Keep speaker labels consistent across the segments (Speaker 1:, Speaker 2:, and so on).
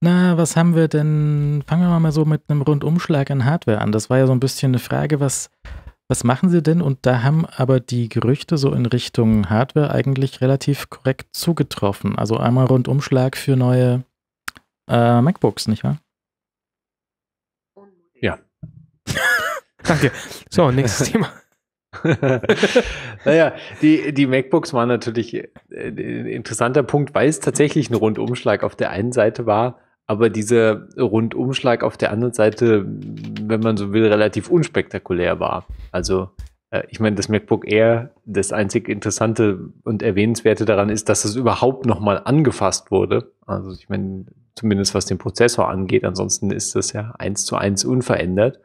Speaker 1: na, was haben wir denn? Fangen wir mal so mit einem Rundumschlag an Hardware an. Das war ja so ein bisschen eine Frage, was, was machen sie denn? Und da haben aber die Gerüchte so in Richtung Hardware eigentlich relativ korrekt zugetroffen. Also einmal Rundumschlag für neue äh, MacBooks, nicht wahr?
Speaker 2: Ja.
Speaker 3: Danke. So, nächstes Thema.
Speaker 2: naja, die, die MacBooks waren natürlich äh, ein interessanter Punkt, weil es tatsächlich ein Rundumschlag auf der einen Seite war aber dieser Rundumschlag auf der anderen Seite, wenn man so will, relativ unspektakulär war. Also äh, ich meine, das MacBook Air, das einzig Interessante und Erwähnenswerte daran ist, dass es überhaupt nochmal angefasst wurde. Also ich meine, zumindest was den Prozessor angeht, ansonsten ist das ja eins zu eins unverändert.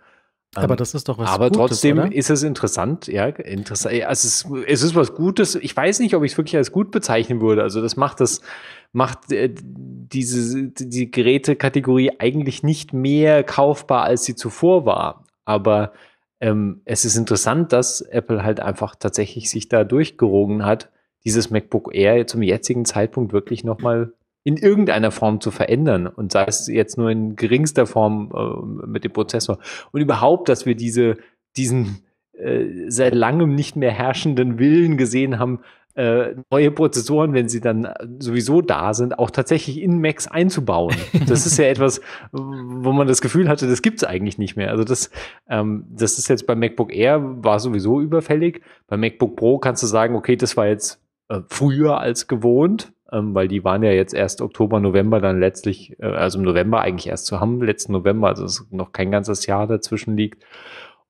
Speaker 2: Ähm, aber das ist doch was Aber Gutes, trotzdem oder? ist es interessant, ja, interessant. Es ist, es ist was Gutes. Ich weiß nicht, ob ich es wirklich als gut bezeichnen würde. Also das macht das, macht äh, diese, die Gerätekategorie eigentlich nicht mehr kaufbar, als sie zuvor war. Aber ähm, es ist interessant, dass Apple halt einfach tatsächlich sich da durchgerungen hat, dieses MacBook Air zum jetzigen Zeitpunkt wirklich nochmal in irgendeiner Form zu verändern und sei es jetzt nur in geringster Form äh, mit dem Prozessor. Und überhaupt, dass wir diese, diesen äh, seit langem nicht mehr herrschenden Willen gesehen haben, äh, neue Prozessoren, wenn sie dann äh, sowieso da sind, auch tatsächlich in Macs einzubauen. Das ist ja etwas, wo man das Gefühl hatte, das gibt's eigentlich nicht mehr. Also das, ähm, das ist jetzt bei MacBook Air war sowieso überfällig. Bei MacBook Pro kannst du sagen, okay, das war jetzt äh, früher als gewohnt, ähm, weil die waren ja jetzt erst Oktober, November dann letztlich, äh, also im November eigentlich erst zu haben, letzten November, also dass noch kein ganzes Jahr dazwischen liegt.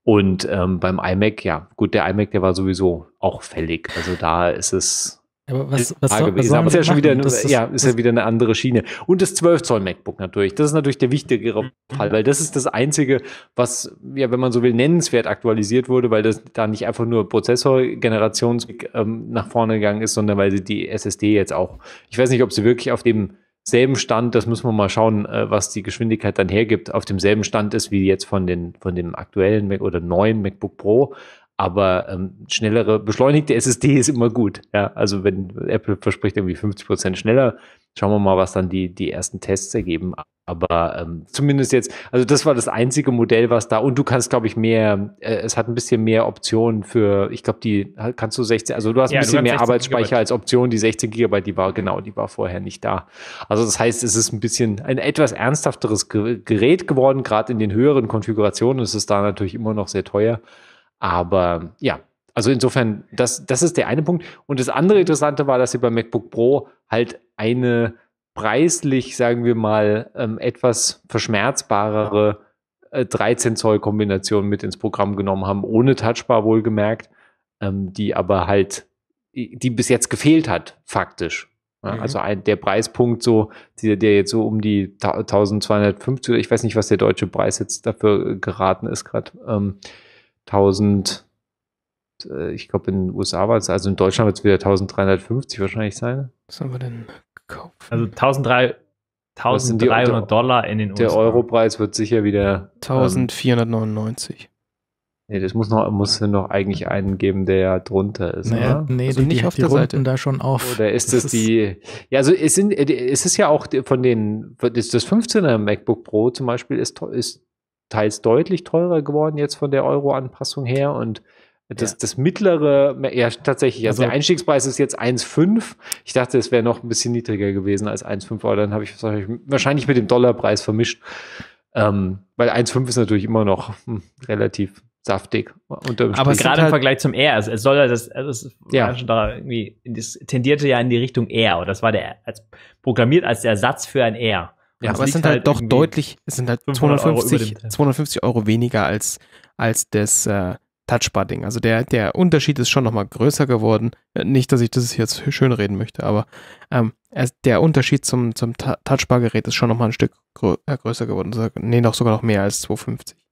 Speaker 2: Und ähm, beim iMac, ja, gut, der iMac, der war sowieso auch fällig. Also da ist es. Aber was, was, soll, was Aber ist ja schon wieder, das, ja, ist ja wieder eine andere Schiene. Und das 12 Zoll MacBook natürlich. Das ist natürlich der wichtigere mhm. Fall, weil das ist das einzige, was, ja, wenn man so will, nennenswert aktualisiert wurde, weil das da nicht einfach nur Prozessorgenerations ähm, nach vorne gegangen ist, sondern weil sie die SSD jetzt auch, ich weiß nicht, ob sie wirklich auf dem selben Stand, das müssen wir mal schauen, äh, was die Geschwindigkeit dann hergibt, auf demselben Stand ist wie jetzt von, den, von dem aktuellen Mac oder neuen MacBook Pro. Aber ähm, schnellere, beschleunigte SSD ist immer gut. Ja, also wenn Apple verspricht irgendwie 50 Prozent schneller, schauen wir mal, was dann die, die ersten Tests ergeben. Aber ähm, zumindest jetzt, also das war das einzige Modell, was da, und du kannst, glaube ich, mehr, äh, es hat ein bisschen mehr Optionen für, ich glaube, die kannst du 16, also du hast ein ja, bisschen mehr Arbeitsspeicher Gigabyte. als Option, die 16 Gigabyte, die war, genau, die war vorher nicht da. Also das heißt, es ist ein bisschen ein etwas ernsthafteres Gerät geworden, gerade in den höheren Konfigurationen ist es da natürlich immer noch sehr teuer. Aber ja, also insofern, das, das ist der eine Punkt. Und das andere Interessante war, dass sie bei MacBook Pro halt eine preislich, sagen wir mal, ähm, etwas verschmerzbarere äh, 13-Zoll-Kombination mit ins Programm genommen haben, ohne Touchbar wohlgemerkt, ähm, die aber halt, die, bis jetzt gefehlt hat, faktisch. Ja, mhm. Also ein, der Preispunkt so, der, der jetzt so um die 1250 ich weiß nicht, was der deutsche Preis jetzt dafür geraten ist gerade, ähm, 1000, äh, ich glaube in den USA war es, also in Deutschland wird es wieder 1350 wahrscheinlich sein.
Speaker 4: Was haben wir denn gekauft? Also 1300,
Speaker 2: 1300 Dollar in den USA. Der Europreis wird sicher wieder 1499. Ähm, Nee, das muss noch, muss noch eigentlich einen geben, der drunter ist. Naja, oder? Nee, also die, nicht die, auf die der Seite. da schon auf. Oder ist das, das ist die. Ja, also es, sind, äh, es ist ja auch von den. Das 15er MacBook Pro zum Beispiel ist, ist teils deutlich teurer geworden jetzt von der Euro-Anpassung her und das, ja. das mittlere, ja tatsächlich, also, also der Einstiegspreis ist jetzt 1,5. Ich dachte, es wäre noch ein bisschen niedriger gewesen als 1,5, aber dann habe ich wahrscheinlich mit dem Dollarpreis vermischt. Ähm, weil 1,5 ist natürlich immer noch hm, relativ saftig. Unterm aber gerade im halt Vergleich
Speaker 4: zum R, es, soll das, also es ja. da irgendwie, das tendierte ja in die Richtung R, oder das war der als programmiert als Ersatz für ein R. Ja, aber es sind halt, halt doch deutlich, es sind halt 250
Speaker 3: Euro, 250 Euro weniger als, als das äh, Touchbar-Ding. Also der, der Unterschied ist schon nochmal größer geworden. Äh, nicht, dass ich das jetzt schön reden möchte, aber ähm, der Unterschied zum, zum Touchbar-Gerät ist schon nochmal ein Stück grö äh, größer geworden. Nee, noch sogar noch mehr als 250.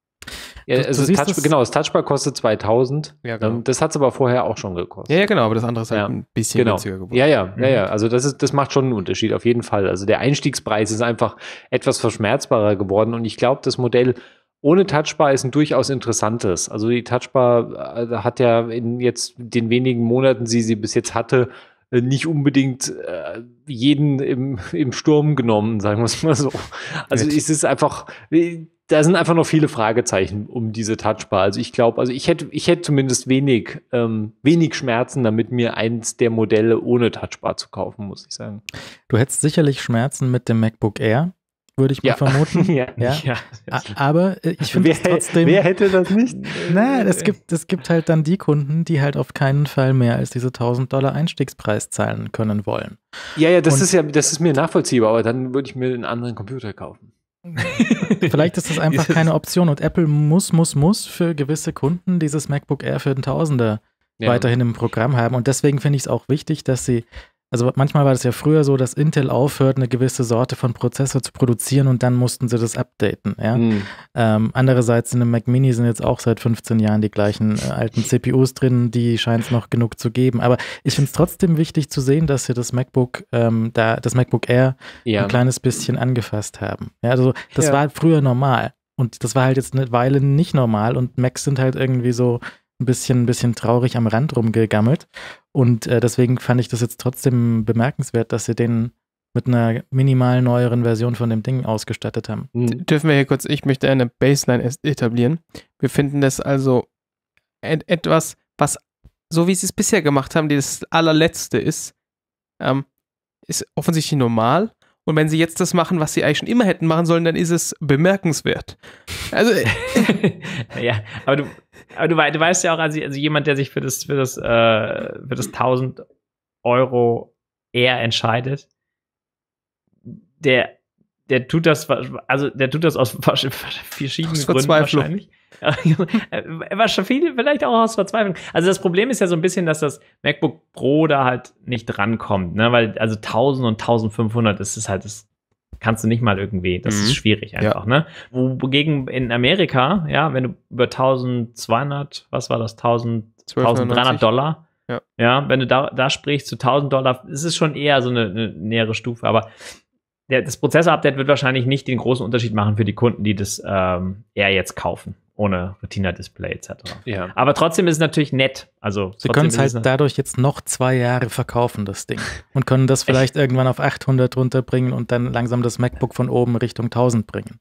Speaker 2: Ja, du, also du Touch, das genau, das Touchbar kostet 2000. Ja, ähm, genau. Das hat es aber vorher auch schon gekostet. Ja, ja, genau, aber das andere ist halt ja. ein bisschen genau. günstiger geworden. Ja, ja, mhm. ja, ja. Mhm. Also das, ist, das macht schon einen Unterschied, auf jeden Fall. Also der Einstiegspreis ist einfach etwas verschmerzbarer geworden und ich glaube, das Modell ohne Touchbar ist ein durchaus interessantes. Also die Touchbar äh, hat ja in jetzt den wenigen Monaten, die sie bis jetzt hatte, äh, nicht unbedingt äh, jeden im, im Sturm genommen, sagen wir es mal so. Also es ist einfach, äh, da sind einfach noch viele Fragezeichen um diese Touchbar. Also ich glaube, also ich hätte, ich hätte zumindest wenig, ähm, wenig Schmerzen, damit mir eins der Modelle ohne Touchbar zu kaufen, muss ich sagen.
Speaker 1: Du hättest sicherlich Schmerzen mit dem MacBook Air, würde ich mal ja. vermuten. ja. ja. ja.
Speaker 2: Aber äh, ich finde trotzdem. Wer hätte das
Speaker 1: nicht? Na, es gibt, es gibt halt dann die Kunden, die halt auf keinen Fall mehr als diese 1000 Dollar Einstiegspreis zahlen können wollen.
Speaker 2: Ja, ja, das Und, ist ja, das ist mir nachvollziehbar, aber dann würde ich mir einen anderen Computer kaufen.
Speaker 1: Vielleicht ist das einfach keine Option und Apple muss, muss, muss für gewisse Kunden dieses MacBook Air für den Tausender ja. weiterhin im Programm haben und deswegen finde ich es auch wichtig, dass sie also manchmal war das ja früher so, dass Intel aufhört, eine gewisse Sorte von Prozessor zu produzieren und dann mussten sie das updaten. Ja? Mhm. Ähm, andererseits in einem Mac Mini sind jetzt auch seit 15 Jahren die gleichen äh, alten CPUs drin, die scheint es noch genug zu geben. Aber ich finde es trotzdem wichtig zu sehen, dass sie das MacBook, ähm, da, das MacBook Air ja. ein kleines bisschen angefasst haben. Ja, also das ja. war früher normal. Und das war halt jetzt eine Weile nicht normal und Macs sind halt irgendwie so ein bisschen, ein bisschen traurig am Rand rumgegammelt. Und äh, deswegen fand ich das jetzt trotzdem bemerkenswert, dass sie den mit einer minimal neueren Version von dem Ding ausgestattet haben.
Speaker 3: Mhm. Dürfen wir hier kurz, ich möchte eine Baseline etablieren. Wir finden das also et etwas, was, so wie sie es bisher gemacht haben, das allerletzte ist, ähm, ist offensichtlich normal und wenn sie jetzt das machen, was sie eigentlich schon immer hätten machen sollen, dann ist es bemerkenswert. Also. Äh, ja,
Speaker 4: aber, du, aber du, du, weißt ja auch, also, also, jemand, der sich für das, für das, äh, für das 1000 Euro eher entscheidet, der der tut das, also der tut das aus verschiedenen aus Gründen wahrscheinlich. Äh, wahrscheinlich, vielleicht auch aus Verzweiflung. Also das Problem ist ja so ein bisschen, dass das MacBook Pro da halt nicht rankommt, ne? Weil also 1000 und 1500 ist halt, das kannst du nicht mal irgendwie, das mhm. ist schwierig einfach, ja. ne? Wogegen in Amerika, ja, wenn du über 1200, was war das, 1000, 1300 Dollar, ja. ja, wenn du da, da sprichst zu 1000 Dollar, ist es schon eher so eine, eine nähere Stufe, aber der, das Prozessor-Update wird wahrscheinlich nicht den großen Unterschied machen für die Kunden, die das ähm, eher jetzt kaufen, ohne Retina-Display etc. Ja. Aber trotzdem ist es natürlich nett. Also, Sie können es halt dadurch jetzt noch zwei Jahre verkaufen, das Ding. Und können das vielleicht
Speaker 1: irgendwann auf 800 runterbringen und dann langsam das MacBook von oben Richtung 1000 bringen.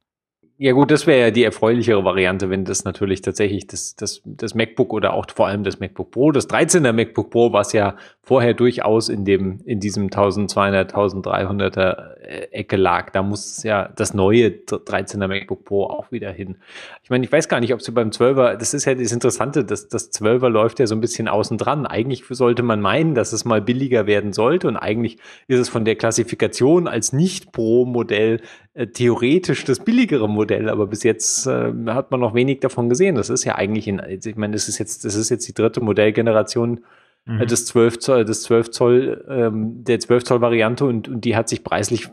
Speaker 2: Ja gut, das wäre ja die erfreulichere Variante, wenn das natürlich tatsächlich das, das, das MacBook oder auch vor allem das MacBook Pro, das 13er MacBook Pro, was ja vorher durchaus in, dem, in diesem 1200, 1300er äh, Ecke lag, da muss ja das neue 13er MacBook Pro auch wieder hin. Ich meine, ich weiß gar nicht, ob sie beim 12er, das ist ja das Interessante, dass das 12er läuft ja so ein bisschen außen dran. Eigentlich sollte man meinen, dass es mal billiger werden sollte und eigentlich ist es von der Klassifikation als Nicht-Pro-Modell äh, theoretisch das billigere Modell, aber bis jetzt äh, hat man noch wenig davon gesehen. Das ist ja eigentlich, in, also ich meine, das ist jetzt, das ist jetzt die dritte Modellgeneration äh, mhm. des 12 Zoll, äh, des 12 Zoll, ähm, der 12 Zoll Variante und, und die hat sich preislich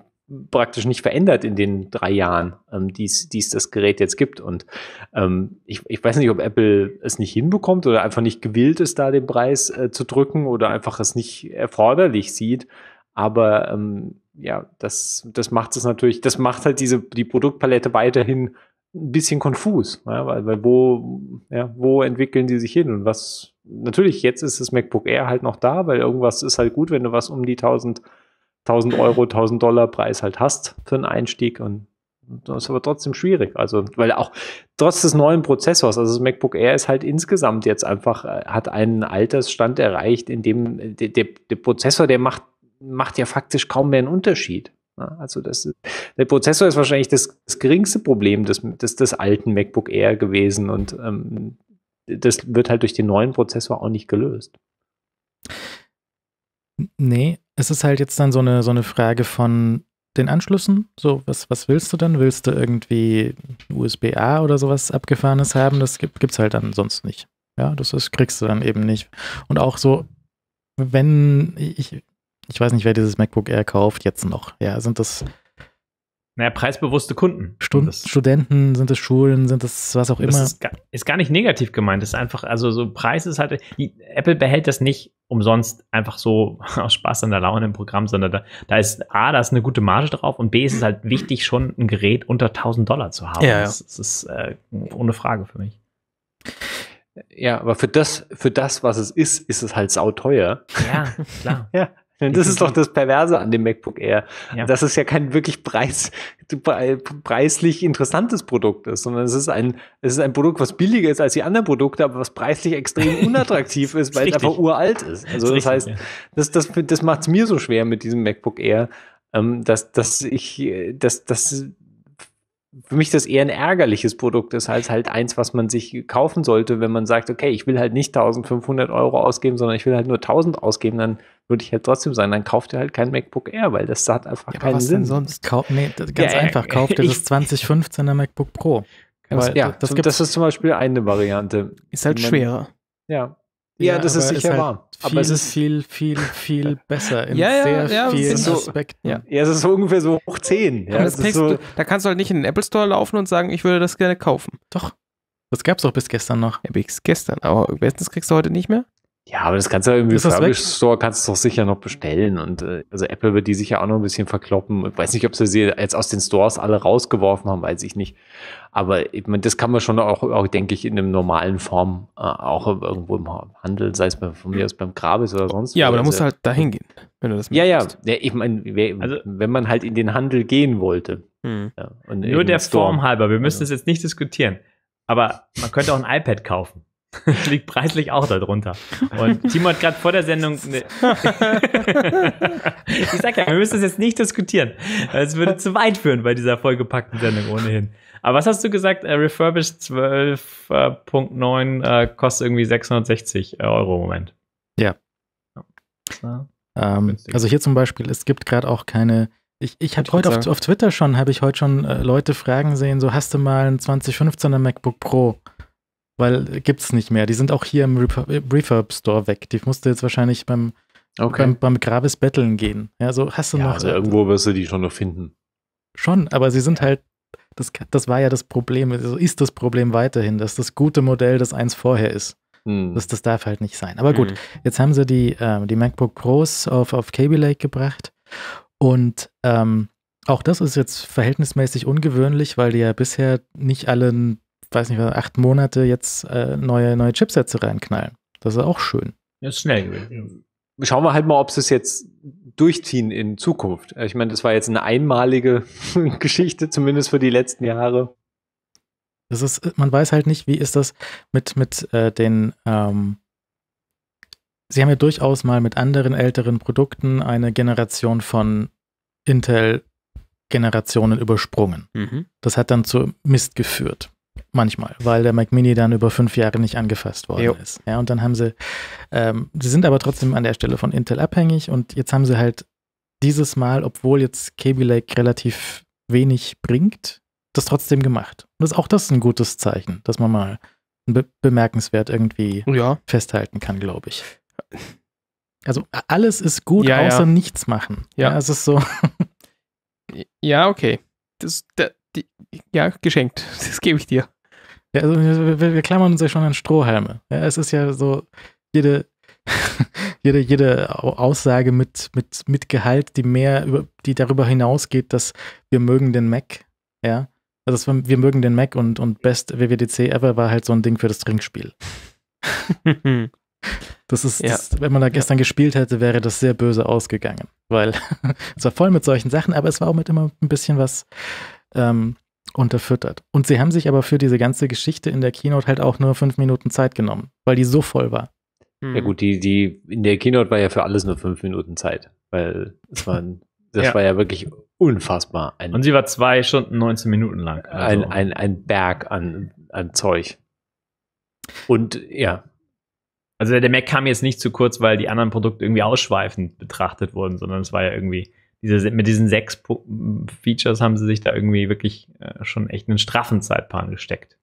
Speaker 2: praktisch nicht verändert in den drei Jahren, ähm, die es das Gerät jetzt gibt. Und ähm, ich, ich weiß nicht, ob Apple es nicht hinbekommt oder einfach nicht gewillt ist, da den Preis äh, zu drücken oder einfach es nicht erforderlich sieht. Aber ähm, ja, das, das macht es natürlich, das macht halt diese, die Produktpalette weiterhin ein bisschen konfus, ja, weil, weil wo, ja, wo entwickeln die sich hin und was, natürlich, jetzt ist das MacBook Air halt noch da, weil irgendwas ist halt gut, wenn du was um die 1000, 1000 Euro, 1000 Dollar Preis halt hast für einen Einstieg und das ist aber trotzdem schwierig. Also, weil auch trotz des neuen Prozessors, also das MacBook Air ist halt insgesamt jetzt einfach, äh, hat einen Altersstand erreicht, in dem äh, der, der, der Prozessor, der macht macht ja faktisch kaum mehr einen Unterschied. Ne? Also das, der Prozessor ist wahrscheinlich das, das geringste Problem des, des, des, alten MacBook Air gewesen und ähm, das wird halt durch den neuen Prozessor auch nicht gelöst.
Speaker 1: Nee, es ist halt jetzt dann so eine, so eine Frage von den Anschlüssen. So, was, was willst du denn? Willst du irgendwie USB-A oder sowas Abgefahrenes haben? Das gibt es halt dann sonst nicht. Ja, das ist, kriegst du dann eben nicht. Und auch so, wenn ich, ich weiß nicht, wer dieses MacBook Air kauft, jetzt noch. Ja, sind das. Naja,
Speaker 4: preisbewusste Kunden. Stud
Speaker 1: das. Studenten, sind es Schulen, sind es was auch das immer. Ist
Speaker 4: gar, ist gar nicht negativ gemeint. Das ist einfach, also so Preis ist halt, die, Apple behält das nicht umsonst einfach so aus Spaß an der Laune im Programm, sondern da, da ist A, da ist eine gute Marge drauf und B, ist es halt wichtig, schon ein Gerät unter 1000 Dollar zu haben. Ja, ja. Das, das ist äh, ohne Frage für mich.
Speaker 2: Ja, aber für das, für das, was es ist, ist es halt sauteuer. Ja, klar. ja. Das ist doch das Perverse an dem MacBook Air. Ja. Dass es ja kein wirklich preis, preislich interessantes Produkt ist, sondern es ist, ein, es ist ein Produkt, was billiger ist als die anderen Produkte, aber was preislich extrem unattraktiv ist, weil richtig. es einfach uralt ist. Also das, das heißt, das, das, das macht es mir so schwer mit diesem MacBook Air, ähm, dass, dass ich, dass, dass für mich das eher ein ärgerliches Produkt ist als halt eins, was man sich kaufen sollte, wenn man sagt, okay, ich will halt nicht 1500 Euro ausgeben, sondern ich will halt nur 1000 ausgeben, dann würde ich halt trotzdem sagen, dann kauft ihr halt kein MacBook Air, weil das hat einfach ja, keinen was Sinn. Denn sonst
Speaker 1: kauft, nee, ganz ja, einfach, kauft ihr das 2015er MacBook Pro. Weil ja, das, das,
Speaker 2: ist zum Beispiel eine Variante. Ist halt man, schwerer. Ja. Ja, ja das ist sicher halt wahr. Viel, aber es ist
Speaker 1: viel, viel, viel besser in ja, sehr ja, vielen so, Aspekten. Ja.
Speaker 2: es ist ungefähr so hoch 10. Ja, so
Speaker 1: du,
Speaker 3: da kannst du halt nicht in den Apple Store laufen und sagen, ich würde das gerne kaufen. Doch. Das gab es doch bis gestern noch. Ja, bis gestern, aber bestens kriegst du heute nicht mehr?
Speaker 2: Ja, aber das kannst du ja im Service Store kannst du doch sicher noch bestellen. Und äh, also Apple wird die sicher auch noch ein bisschen verkloppen. Ich weiß nicht, ob sie sie jetzt aus den Stores alle rausgeworfen haben, weiß ich nicht. Aber ich mein, das kann man schon auch, auch, denke ich, in einem normalen Form, äh, auch irgendwo im Handel, sei es bei, von mir aus beim Grabis oder sonst Ja, wo. aber da musst du halt
Speaker 3: dahin gehen, wenn du das ja, möchtest.
Speaker 4: Ja, ja. Ich meine, also, wenn man halt in den Handel gehen wollte. Hm. Ja, nur der Store. Form halber, wir müssen also. jetzt nicht diskutieren. Aber man könnte auch ein iPad kaufen. Liegt preislich auch darunter. Und Timo hat gerade vor der Sendung. Ne ich sag ja, wir müssen das jetzt nicht diskutieren. Es würde zu weit führen bei dieser vollgepackten Sendung ohnehin. Aber was hast du gesagt? Äh, Refurbished 12.9 äh, äh, kostet irgendwie 660 äh, Euro im Moment. Ja. ja.
Speaker 1: Ähm, also hier zum Beispiel, es gibt gerade auch keine ich, ich habe heute auf, auf, Twitter schon, habe ich heute schon äh, Leute fragen sehen, so hast du mal ein 2015er MacBook Pro? weil gibt's nicht mehr. Die sind auch hier im Refurb Store weg. Die musste jetzt wahrscheinlich beim, okay. beim, beim Gravis betteln gehen. Ja, so hast du ja, noch. Also
Speaker 2: irgendwo wirst du die schon noch finden.
Speaker 1: Schon, aber sie sind halt, das, das war ja das Problem, also ist das Problem weiterhin, dass das gute Modell das eins vorher ist. Hm. Das, das darf halt nicht sein. Aber gut, hm. jetzt haben sie die, äh, die MacBook Pros auf, auf Kaby Lake gebracht und ähm, auch das ist jetzt verhältnismäßig ungewöhnlich, weil die ja bisher nicht alle weiß nicht, acht Monate jetzt äh, neue, neue Chipsätze reinknallen. Das ist auch schön.
Speaker 2: Ja, ist schnell gewesen. Schauen wir halt mal, ob sie es jetzt durchziehen in Zukunft. Ich meine, das war jetzt eine einmalige Geschichte, zumindest für die letzten Jahre.
Speaker 1: Das ist, man weiß halt nicht, wie ist das mit, mit äh, den, ähm, sie haben ja durchaus mal mit anderen älteren Produkten eine Generation von Intel-Generationen übersprungen. Mhm. Das hat dann zu Mist geführt. Manchmal, weil der Mac Mini dann über fünf Jahre nicht angefasst worden jo. ist. Ja, und dann haben sie, ähm, sie sind aber trotzdem an der Stelle von Intel abhängig und jetzt haben sie halt dieses Mal, obwohl jetzt Kaby Lake relativ wenig bringt, das trotzdem gemacht. Und das, ist auch das ein gutes Zeichen, dass man mal be bemerkenswert irgendwie ja. festhalten kann, glaube ich. Also alles ist gut, ja, außer ja. nichts machen. Ja. es ist so.
Speaker 3: ja, okay. Das, das, die, ja, geschenkt. Das gebe ich dir. Ja, also wir, wir, klammern uns ja schon
Speaker 1: an Strohhalme. Ja, es ist ja so, jede, jede, jede Aussage mit, mit, mit Gehalt, die mehr über, die darüber hinausgeht, dass wir mögen den Mac, ja. Also wir, wir mögen den Mac und, und Best WWDC ever war halt so ein Ding für das Trinkspiel. Das ist, ja. das, wenn man da gestern ja. gespielt hätte, wäre das sehr böse ausgegangen, weil es war voll mit solchen Sachen, aber es war auch mit immer ein bisschen was ähm, unterfüttert. Und sie haben sich aber für diese ganze Geschichte in der Keynote halt auch nur fünf Minuten Zeit genommen, weil die so voll war.
Speaker 2: Hm. Ja gut, die, die in der Keynote war ja für alles nur fünf Minuten Zeit, weil es waren, das ja. war ja wirklich unfassbar. Ein, Und
Speaker 4: sie war zwei Stunden, 19 Minuten lang. Also. Ein, ein, ein Berg an, an Zeug. Und ja. Also der Mac kam jetzt nicht zu kurz, weil die anderen Produkte irgendwie ausschweifend betrachtet wurden, sondern es war ja irgendwie diese, mit diesen sechs Features haben sie sich da irgendwie wirklich äh, schon echt einen straffen Zeitplan gesteckt.